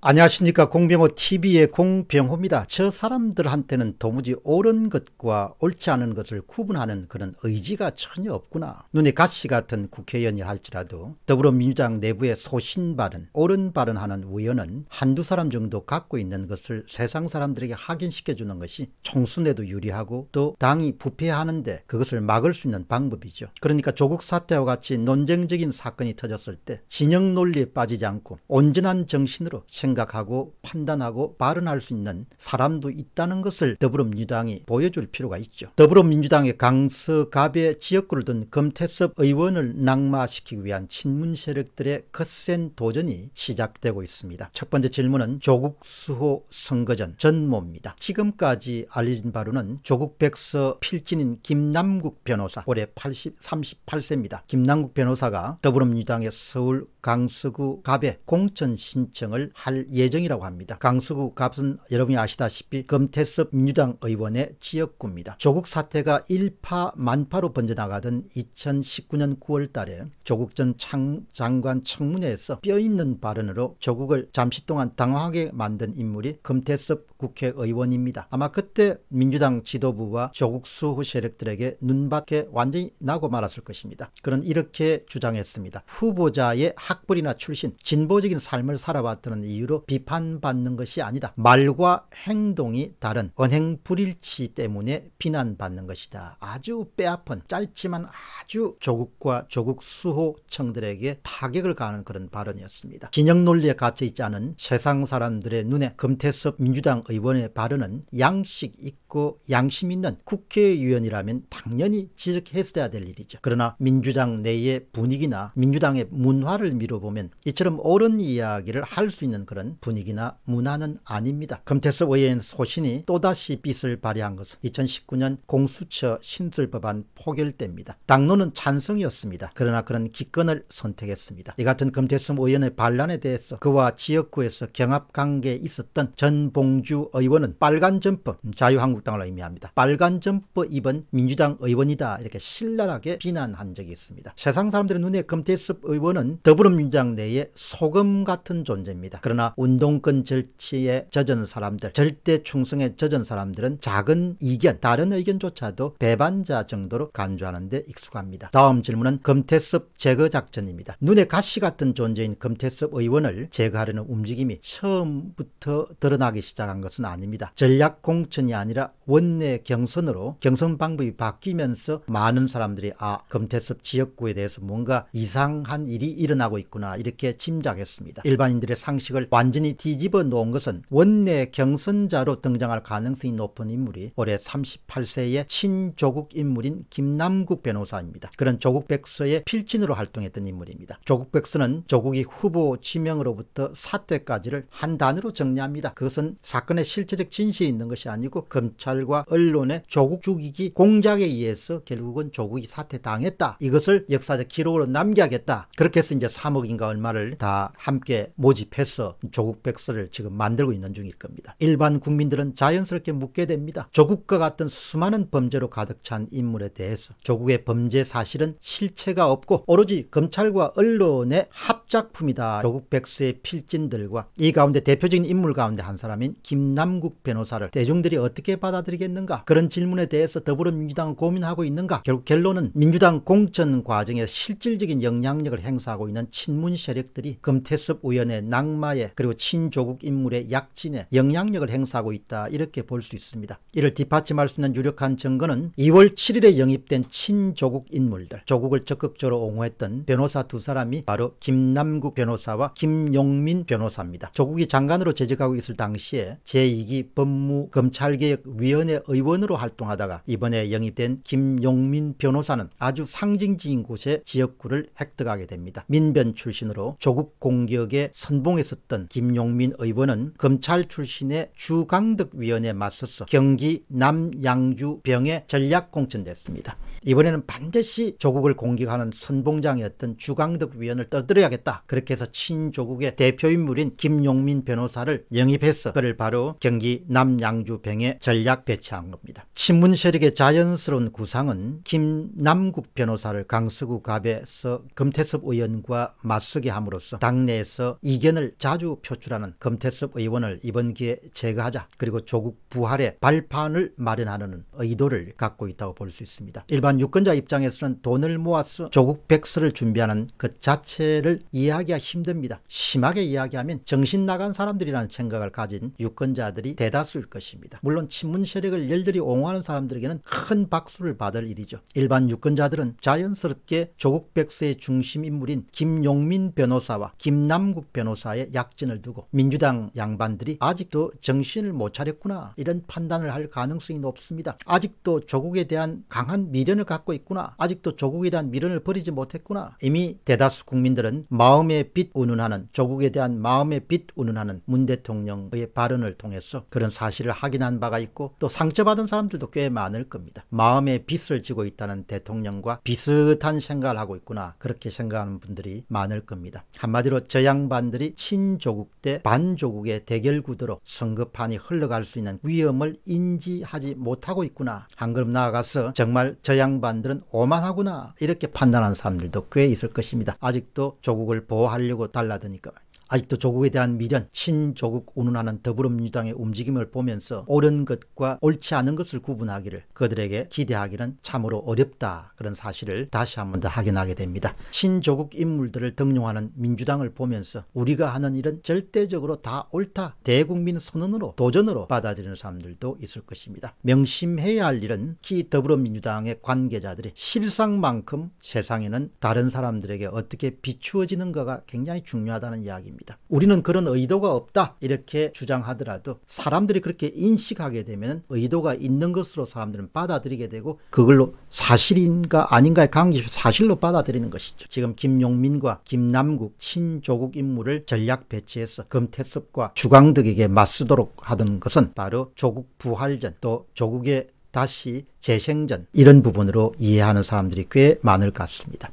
안녕하십니까 공병호 TV의 공병호입니다. 저 사람들한테는 도무지 옳은 것과 옳지 않은 것을 구분하는 그런 의지가 전혀 없구나. 눈에 가시 같은 국회의원이 할지라도 더불어민주당 내부의 소신발언, 옳은발언 하는 의원은 한두 사람 정도 갖고 있는 것을 세상 사람들에게 확인시켜주는 것이 총선에도 유리하고 또 당이 부패하는데 그것을 막을 수 있는 방법이죠. 그러니까 조국 사태와 같이 논쟁적인 사건이 터졌을 때 진영 논리에 빠지지 않고 온전한 정신으로 생각하고 판단하고 발언할 수 있는 사람도 있다는 것을 더불어민주당이 보여줄 필요가 있죠. 더불어민주당의 강서갑의 지역구를 둔 검태섭 의원을 낙마시키기 위한 친문 세력들의 거센 도전이 시작되고 있습니다. 첫 번째 질문은 조국 수호 선거전 전모입니다. 지금까지 알려진 바로는 조국 백서 필진인 김남국 변호사 올해 80, 38세입니다. 김남국 변호사가 더불어민주당의 서울 강서구 갑에 공천 신청을 할 예정이라고 합니다. 강서구 갑은 여러분이 아시다시피 금태섭 민주당 의원의 지역구입니다. 조국 사태가 일파만파로 번져나가던 2019년 9월 달에 조국 전 창, 장관 청문회에서 뼈있는 발언으로 조국을 잠시 동안 당황하게 만든 인물이 금태섭 국회의원입니다. 아마 그때 민주당 지도부와 조국 수호 세력들에게 눈밖에 완전히 나고 말았을 것입니다. 그런 이렇게 주장했습니다. 후보자의 학벌이나 출신, 진보적인 삶을 살아왔다는 이유로 비판받는 것이 아니다. 말과 행동이 다른 언행 불일치 때문에 비난받는 것이다. 아주 빼앗은 짧지만 아주 조국과 조국 수호청들에게 타격을 가하는 그런 발언이었습니다. 진영 논리에 갇혀있지 않은 세상 사람들의 눈에 금태섭 민주당 의원의 발언은 양식 있고 양심 있는 국회의원이라면 당연히 지적했어야 될 일이죠. 그러나 민주당 내의 분위기나 민주당의 문화를 미뤄보면 이처럼 옳은 이야기를 할 수 있는 그런 분위기나 문화는 아닙니다. 금태섭 의원 소신이 또다시 빛을 발휘한 것은 2019년 공수처 신설법안 포결 때입니다. 당론은 찬성이었습니다. 그러나 그런 기권을 선택했습니다. 이 같은 금태섭 의원의 반란에 대해서 그와 지역구에서 경합관계에 있었던 전봉주 의원은 빨간 점퍼 음, 자유한국당을 의미합니다. 빨간 점퍼 입은 민주당 의원이다 이렇게 신랄하게 비난한 적이 있습니다. 세상 사람들의 눈에 금태섭 의원은 더불어 더불어민주당 내에 소금 같은 존재입니다. 그러나 운동권 절치에 젖은 사람들 절대 충성에 젖은 사람들은 작은 이견 다른 의견조차도 배반자 정도로 간주하는 데 익숙합니다. 다음 질문은 금태섭 제거 작전입니다. 눈에 가시 같은 존재인 금태섭 의원을 제거하려는 움직임이 처음부터 드러나기 시작한 것은 아닙니다. 전략 공천이 아니라 원내 경선으로 경선 방법이 바뀌면서 많은 사람들이 아 금태섭 지역구에 대해서 뭔가 이상한 일이 일어나고 있구나 이렇게 짐작했습니다. 일반인들의 상식을 완전히 뒤집어 놓은 것은 원내 경선자로 등장할 가능성이 높은 인물이 올해 38세의 친조국 인물인 김남국 변호사입니다. 그런 조국 백서의 필진으로 활동했던 인물입니다. 조국 백서는 조국이 후보 지명으로부터 사태까지를 한 단어로 정리합니다. 그것은 사건의 실체적 진실이 있는 것이 아니고 검찰과 언론의 조국 죽이기 공작에 의해서 결국은 조국이 사퇴당했다. 이것을 역사적 기록으로 남겨야겠다. 그렇게 해서 이제 3억인가 얼마를 다 함께 모집해서 조국 백서를 지금 만들고 있는 중일 겁니다. 일반 국민들은 자연스럽게 묻게 됩니다. 조국과 같은 수많은 범죄로 가득 찬 인물에 대해서 조국의 범죄 사실은 실체가 없고 오로지 검찰과 언론의 합작품이다. 조국 백서의 필진들과 이 가운데 대표적인 인물 가운데 한 사람인 김남국 변호사를 대중들이 어떻게 받아들이겠는가 그런 질문에 대해서 더불어민주당은 고민하고 있는가 결국 결론은 민주당 공천 과정에 실질적인 영향력을 행사하고 있는 친문 세력들이 금태섭 의원의 낙마에 그리고 친조국 인물의 약진에 영향력을 행사하고 있다 이렇게 볼 수 있습니다. 이를 뒷받침할 수 있는 유력한 증거는 2월 7일에 영입된 친조국 인물들 조국을 적극적으로 옹호했던 변호사 두 사람이 바로 김남국 변호사와 김용민 변호사입니다. 조국이 장관으로 재직하고 있을 당시에 제2기 법무검찰개혁위원회 의원으로 활동하다가 이번에 영입된 김용민 변호사는 아주 상징적인 곳에 지역구를 획득하게 됩니다. 민변 의원 출신으로 조국 공격에 선봉했었던 김용민 의원은 검찰 출신의 주강덕 위원에 맞서서 경기 남양주 병에 전략 공천됐습니다. 이번에는 반드시 조국을 공격하는 선봉장이었던 주강덕 위원을 떠들어야겠다. 그렇게 해서 친조국의 대표인물인 김용민 변호사를 영입해서 그를 바로 경기 남양주병에 전략 배치한 겁니다. 친문 세력의 자연스러운 구상은 김남국 변호사를 강서구 갑에서 금태섭 의원과 맞서게 함으로써 당내에서 이견을 자주 표출하는 검태섭 의원을 이번 기회에 제거하자 그리고 조국 부활의 발판을 마련하는 의도를 갖고 있다고 볼 수 있습니다. 일반 유권자 입장에서는 돈을 모아서 조국 백서를 준비하는 그 자체를 이해하기가 힘듭니다. 심하게 이야기하면 정신 나간 사람들이라는 생각을 가진 유권자들이 대다수일 것입니다. 물론 친문 세력을 열렬히 옹호하는 사람들에게는 큰 박수를 받을 일이죠. 일반 유권자들은 자연스럽게 조국 백서의 중심 인물인 김용 김용민 변호사와 김남국 변호사의 약진을 두고 민주당 양반들이 아직도 정신을 못 차렸구나 이런 판단을 할 가능성이 높습니다. 아직도 조국에 대한 강한 미련을 갖고 있구나 아직도 조국에 대한 미련을 버리지 못했구나 이미 대다수 국민들은 마음의빛 운운하는 조국에 대한 마음의빛 운운하는 문 대통령의 발언을 통해서 그런 사실을 확인한 바가 있고 또 상처받은 사람들도 꽤 많을 겁니다. 마음의 빛을 지고 있다는 대통령과 비슷한 생각을 하고 있구나 그렇게 생각하는 분들이 많을 겁니다. 한마디로 저 양반들이 친조국 대 반조국의 대결 구도로 성급한이 흘러갈 수 있는 위험을 인지하지 못하고 있구나. 한 걸음 나아가서 정말 저 양반들은 오만하구나 이렇게 판단하는 사람들도 꽤 있을 것입니다. 아직도 조국을 보호하려고 달라드니까 아직도 조국에 대한 미련, 친조국 운운하는 더불어민주당의 움직임을 보면서 옳은 것과 옳지 않은 것을 구분하기를 그들에게 기대하기는 참으로 어렵다 그런 사실을 다시 한 번 더 확인하게 됩니다. 친조국 인물들을 등용하는 민주당을 보면서 우리가 하는 일은 절대적으로 다 옳다 대국민 선언으로 도전으로 받아들이는 사람들도 있을 것입니다. 명심해야 할 일은 키 더불어민주당의 관계자들이 실상만큼 세상에는 다른 사람들에게 어떻게 비추어지는가가 굉장히 중요하다는 이야기입니다. 겁니다. 우리는 그런 의도가 없다 이렇게 주장하더라도 사람들이 그렇게 인식하게 되면 의도가 있는 것으로 사람들은 받아들이게 되고 그걸로 사실인가 아닌가의 관계 사실로 받아들이는 것이죠. 지금 김용민과 김남국 친조국 인물을 전략 배치해서 금태섭과 주광덕에게 맞서도록 하던 것은 바로 조국 부활전 또 조국의 다시 재생전 이런 부분으로 이해하는 사람들이 꽤 많을 것 같습니다.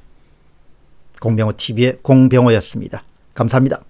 공병호 TV의 공병호였습니다. 감사합니다.